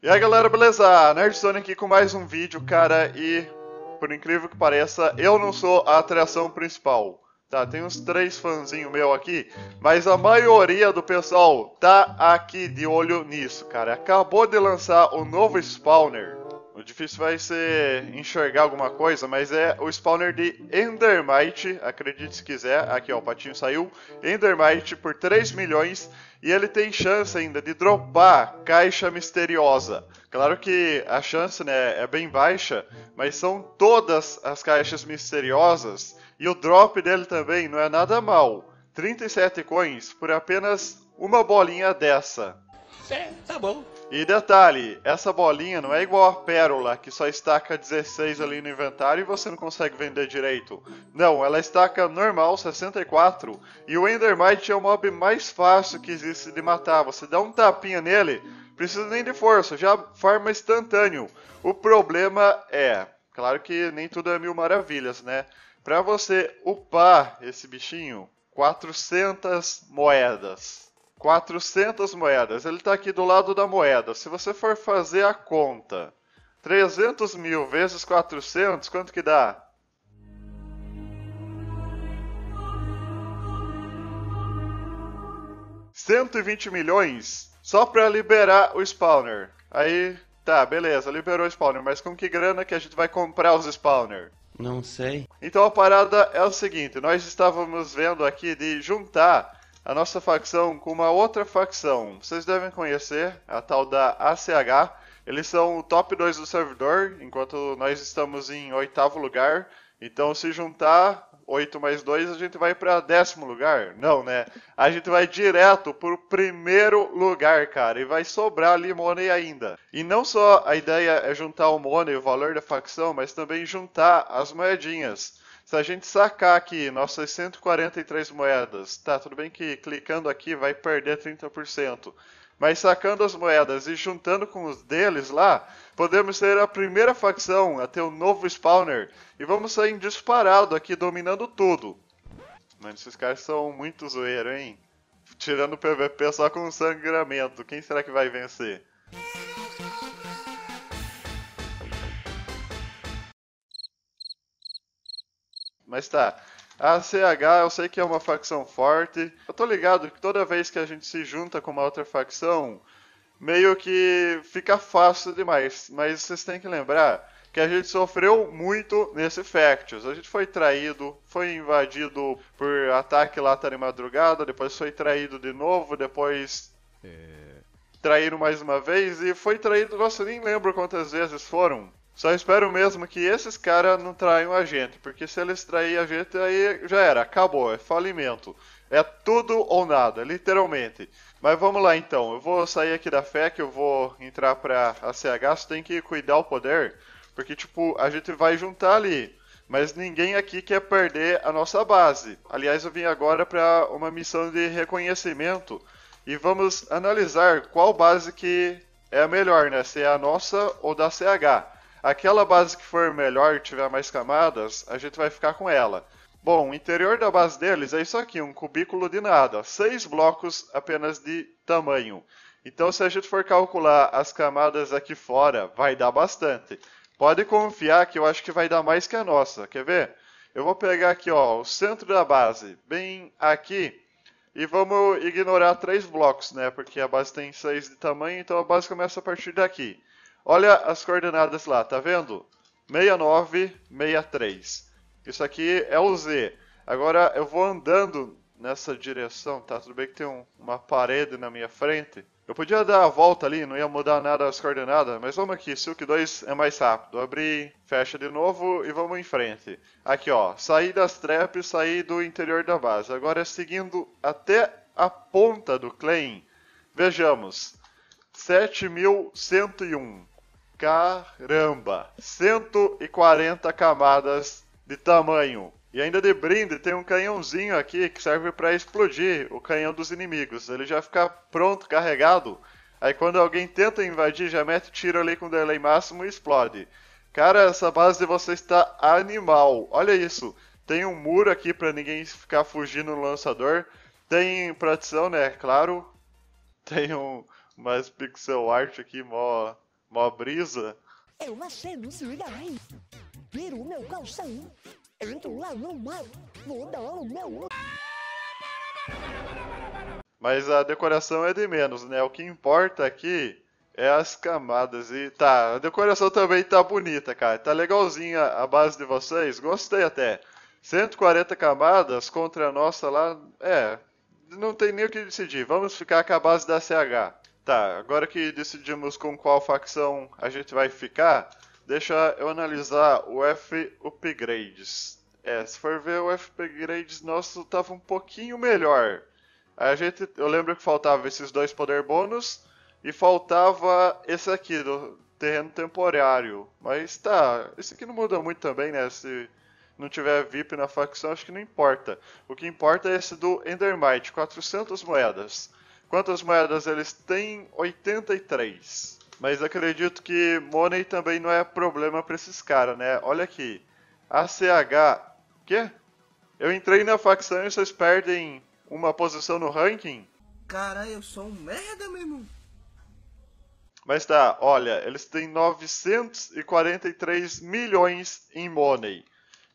E aí galera, beleza? Nerd aqui com mais um vídeo, cara, e por incrível que pareça, eu não sou a atração principal. Tá, tem uns três fãzinhos meu aqui, mas a maioria do pessoal tá aqui de olho nisso, cara. Acabou de lançar o novo spawner o difícil vai ser enxergar alguma coisa, mas é o spawner de Endermite, acredite se quiser. Aqui ó, o patinho saiu. Endermite por 3 milhões e ele tem chance ainda de dropar caixa misteriosa. Claro que a chance né, é bem baixa, mas são todas as caixas misteriosas e o drop dele também não é nada mal. 37 coins por apenas uma bolinha dessa. É, tá bom. E detalhe, essa bolinha não é igual a pérola que só estaca 16 ali no inventário e você não consegue vender direito. Não, ela estaca normal 64 e o Endermite é o mob mais fácil que existe de matar. Você dá um tapinha nele, precisa nem de força, já farma instantâneo. O problema é, claro que nem tudo é mil maravilhas, né? Para você upar esse bichinho, 400 moedas. 400 moedas. Ele está aqui do lado da moeda. Se você for fazer a conta, 300 mil vezes 400, quanto que dá? ...120 milhões só para liberar o spawner. Aí, tá, beleza, liberou o spawner, mas com que grana que a gente vai comprar os spawner? Não sei. Então a parada é o seguinte, nós estávamos vendo aqui de juntar a nossa facção com uma outra facção. Vocês devem conhecer, a tal da ACH. Eles são o top 2 do servidor, enquanto nós estamos em oitavo lugar. Então, se juntar 8 mais 2, a gente vai para décimo lugar. Não, né? A gente vai direto para o primeiro lugar, cara. E vai sobrar ali money ainda. E não só a ideia é juntar o money, o valor da facção, mas também juntar as moedinhas. Se a gente sacar aqui nossas 143 moedas, tá, tudo bem que clicando aqui vai perder 30%, mas sacando as moedas e juntando com os deles lá, podemos ser a primeira facção a ter um novo spawner e vamos sair disparado aqui dominando tudo. Mano, esses caras são muito zoeiro, hein? Tirando o PVP só com sangramento, quem será que vai vencer? Mas tá. A CH eu sei que é uma facção forte. Eu tô ligado que toda vez que a gente se junta com uma outra facção, meio que fica fácil demais. Mas vocês têm que lembrar que a gente sofreu muito nesse Factions. A gente foi traído, foi invadido por ataque lá tarde madrugada, depois foi traído de novo, depois. É... Traíram mais uma vez e foi traído, nossa, nem lembro quantas vezes foram. Só espero mesmo que esses caras não traiam a gente, porque se eles traírem a gente, aí já era, acabou, é falimento. É tudo ou nada, literalmente. Mas vamos lá então, eu vou sair aqui da FEC, eu vou entrar pra CH, você tem que cuidar o poder, porque tipo, a gente vai juntar ali, mas ninguém aqui quer perder a nossa base. Aliás, eu vim agora para uma missão de reconhecimento e vamos analisar qual base que é a melhor, né? Se é a nossa ou da CH. Aquela base que for melhor e tiver mais camadas, a gente vai ficar com ela. Bom, o interior da base deles é isso aqui, um cubículo de nada, seis blocos apenas de tamanho. Então, se a gente for calcular as camadas aqui fora, vai dar bastante. Pode confiar que eu acho que vai dar mais que a nossa, quer ver? Eu vou pegar aqui ó, o centro da base, bem aqui, e vamos ignorar três blocos, né? Porque a base tem seis de tamanho, então a base começa a partir daqui. Olha as coordenadas lá, tá vendo? 69, 63. Isso aqui é o Z. Agora eu vou andando nessa direção, tá? Tudo bem que tem um, uma parede na minha frente. Eu podia dar a volta ali, não ia mudar nada as coordenadas, mas vamos aqui, Silk 2 é mais rápido. Abrir, fecha de novo e vamos em frente. Aqui ó, sair das traps, saí do interior da base. Agora é seguindo até a ponta do claim, vejamos. 7101. Caramba! 140 camadas de tamanho. E ainda de brinde tem um canhãozinho aqui que serve para explodir o canhão dos inimigos. Ele já fica pronto, carregado. Aí quando alguém tenta invadir, já mete tiro ali com delay máximo e explode. Cara, essa base de vocês está animal. Olha isso. Tem um muro aqui para ninguém ficar fugindo no lançador. Tem proteção, né? Claro. Tem um, mais pixel art aqui, mó, mó brisa. Eu achei Viro meu calção, entro lá no mar, vou dar o meu... Mas a decoração é de menos, né? O que importa aqui é as camadas. E tá, a decoração também tá bonita, cara. Tá legalzinha a base de vocês. Gostei até. 140 camadas contra a nossa lá. É, não tem nem o que decidir. Vamos ficar com a base da CH. Tá, agora que decidimos com qual facção a gente vai ficar, deixa eu analisar o F Upgrades. É, se for ver o F Upgrades nosso tava um pouquinho melhor. A gente, eu lembro que faltava esses dois poder bônus e faltava esse aqui do terreno temporário. Mas tá, esse aqui não muda muito também, né? Se não tiver VIP na facção, acho que não importa. O que importa é esse do Endermite, 400 moedas. Quantas moedas eles têm? 83. Mas acredito que money também não é problema para esses caras, né? Olha aqui. ACH. Quê? Eu entrei na facção e vocês perdem uma posição no ranking? Cara, eu sou um merda, meu irmão. Mas tá, olha, eles têm 943 milhões em money.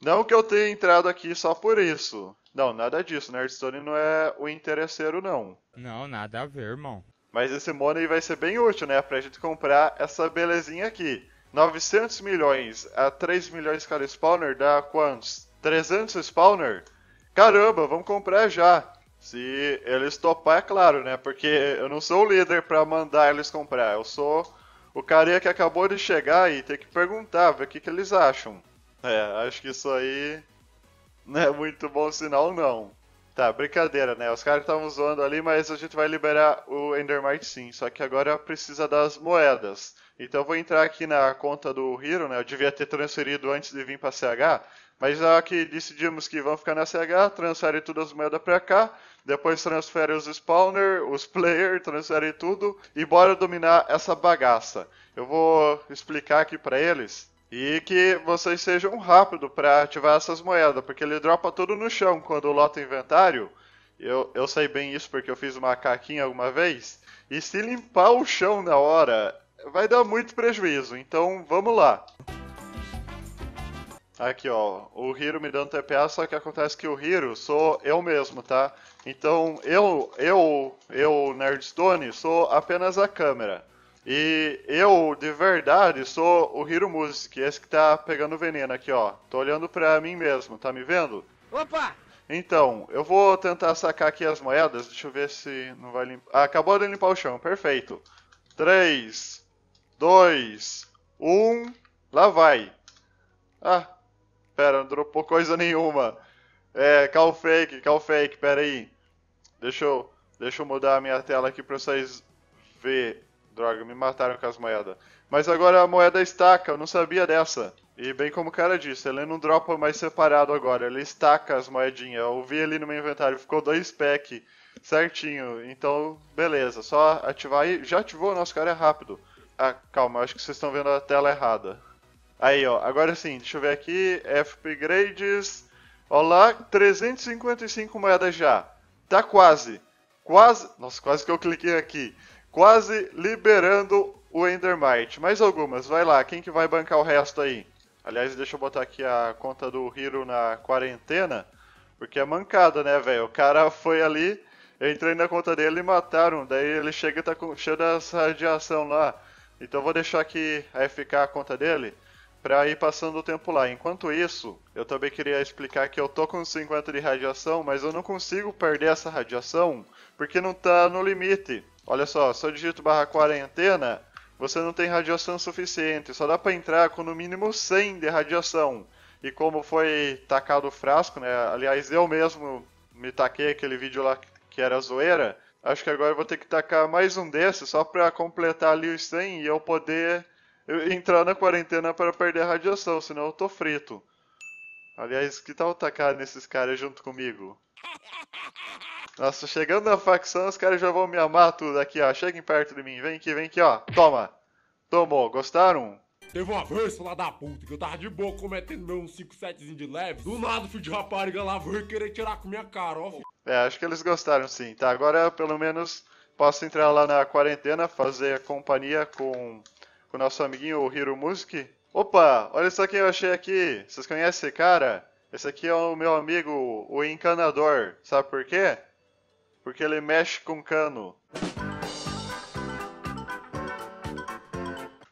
Não que eu tenha entrado aqui só por isso. Não, nada disso. Nerdstone não é o interesseiro, não. Não, nada a ver, irmão. Mas esse money vai ser bem útil, né? Pra gente comprar essa belezinha aqui. 900 milhões a 3 milhões cada spawner dá quantos? 300 spawner? Caramba, vamos comprar já. Se eles topar, é claro, né? Porque eu não sou o líder para mandar eles comprar. Eu sou o carinha que acabou de chegar e tem que perguntar, ver o que, que eles acham. É, acho que isso aí não é muito bom sinal, não. Tá, brincadeira, né? Os caras estavam zoando ali, mas a gente vai liberar o Endermite sim. Só que agora precisa das moedas. Então eu vou entrar aqui na conta do Hiro, né? Eu devia ter transferido antes de vir para CH. Mas já que decidimos que vão ficar na CH, transfere todas as moedas para cá. Depois transfere os spawner, os player, transfere tudo. E bora dominar essa bagaça. Eu vou explicar aqui para eles e que vocês sejam rápidos para ativar essas moedas, porque ele dropa tudo no chão quando lota o inventário. Eu, eu sei bem isso porque eu fiz uma caquinha alguma vez. E se limpar o chão na hora, vai dar muito prejuízo. Então vamos lá. Aqui ó, o Hiro me dando TPA, só que acontece que o Hiro sou eu mesmo, tá? Então eu, eu, eu, Nerdstone, sou apenas a câmera. E eu, de verdade, sou o Hiro Music, é esse que tá pegando veneno aqui, ó. Tô olhando pra mim mesmo, tá me vendo? Opa! Então, eu vou tentar sacar aqui as moedas, deixa eu ver se não vai limpar. Ah, acabou de limpar o chão, perfeito. 3, 2, 1, lá vai. Ah, pera, não dropou coisa nenhuma. É, call fake, call fake, pera aí. Deixa eu, deixa eu mudar a minha tela aqui pra vocês verem. Droga, me mataram com as moedas. Mas agora a moeda estaca, eu não sabia dessa. E bem como o cara disse, ele não dropa mais separado agora, ele estaca as moedinhas. Eu vi ali no meu inventário, ficou dois pack certinho. Então, beleza, só ativar aí. Já ativou, o nosso cara é rápido. Ah, calma, acho que vocês estão vendo a tela errada. Aí, ó, agora sim, deixa eu ver aqui, upgrades. Olá, 355 moedas já. Tá quase. Quase. Nossa, quase que eu cliquei aqui quase liberando o Endermite. Mais algumas, vai lá, quem que vai bancar o resto aí? Aliás, deixa eu botar aqui a conta do Hiro na quarentena, porque é mancada, né, velho? O cara foi ali, eu entrei na conta dele e mataram, daí ele chega e tá com, cheio dessa radiação lá. Então vou deixar aqui a FK a conta dele para ir passando o tempo lá. Enquanto isso, eu também queria explicar que eu tô com 50 de radiação, mas eu não consigo perder essa radiação porque não tá no limite. Olha só, se eu digito barra quarentena, você não tem radiação suficiente, só dá para entrar com no mínimo 100 de radiação. E como foi tacado o frasco, né? Aliás, eu mesmo me taquei aquele vídeo lá que era zoeira. Acho que agora eu vou ter que tacar mais um desses só para completar ali os 100 e eu poder entrar na quarentena para perder a radiação, senão eu tô frito. Aliás, que tal tacar nesses caras junto comigo? Nossa, chegando na facção, os caras já vão me amar tudo aqui, ó. Cheguem perto de mim, vem aqui, vem aqui, ó. Toma. Tomou, gostaram? Teve uma vez, lá da puta, que eu tava de boa cometendo meu 5-7 de leve. Do nada, filho de rapariga lá veio querer tirar com minha cara, ó. É, acho que eles gostaram sim, tá? Agora, pelo menos, posso entrar lá na quarentena, fazer a companhia com o nosso amiguinho, o Hiro Music. Opa, olha só quem eu achei aqui. Vocês conhecem esse cara? Esse aqui é o meu amigo, o encanador. Sabe por quê? Porque ele mexe com cano.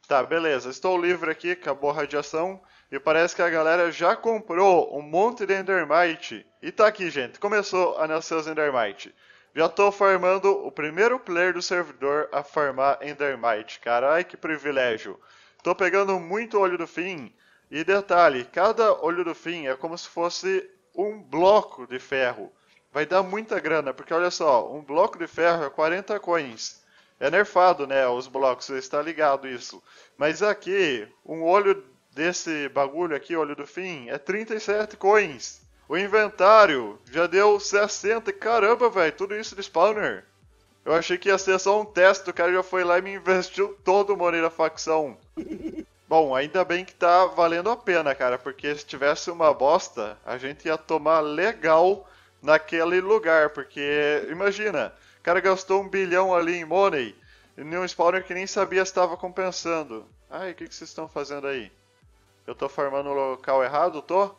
Tá, beleza. Estou livre aqui, acabou a radiação. E parece que a galera já comprou um monte de Endermite. E tá aqui, gente. Começou a nascer os Endermite. Já tô farmando o primeiro player do servidor a farmar Endermite. Carai, que privilégio. Tô pegando muito olho do fim. E detalhe, cada olho do fim é como se fosse um bloco de ferro. Vai dar muita grana, porque olha só, um bloco de ferro é 40 coins. É nerfado, né, os blocos, está ligado isso. Mas aqui, um olho desse bagulho aqui, olho do fim, é 37 coins. O inventário já deu 60. Caramba, velho, tudo isso de spawner. Eu achei que ia ser só um teste, o cara já foi lá e me investiu todo o money da facção. Bom, ainda bem que tá valendo a pena, cara, porque se tivesse uma bosta, a gente ia tomar legal naquele lugar, porque imagina, o cara gastou um bilhão ali em money e nenhum spawner que nem sabia estava compensando. Ai, o que, que vocês estão fazendo aí? Eu tô farmando o local errado, tô?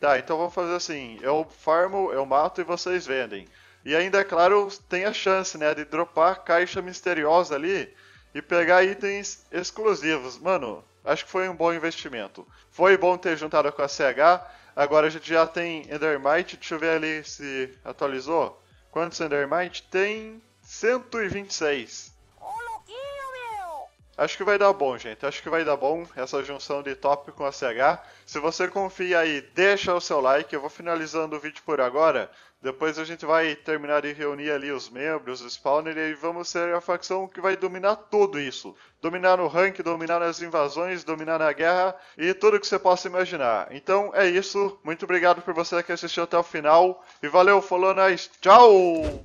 Tá, então vamos fazer assim, eu farmo, eu mato e vocês vendem. E ainda, é claro, tem a chance, né, de dropar caixa misteriosa ali e pegar itens exclusivos. Mano, acho que foi um bom investimento. Foi bom ter juntado com a CH. Agora a gente já tem Endermite. Deixa eu ver ali se atualizou. Quantos Endermite? Tem 126. Acho que vai dar bom, gente. Acho que vai dar bom essa junção de top com a CH. Se você confia aí, deixa o seu like. Eu vou finalizando o vídeo por agora. Depois a gente vai terminar de reunir ali os membros, o spawner, e vamos ser a facção que vai dominar tudo isso. Dominar no rank, dominar nas invasões, dominar na guerra e tudo que você possa imaginar. Então é isso. Muito obrigado por você que assistiu até o final. E valeu, falou, nós. Tchau!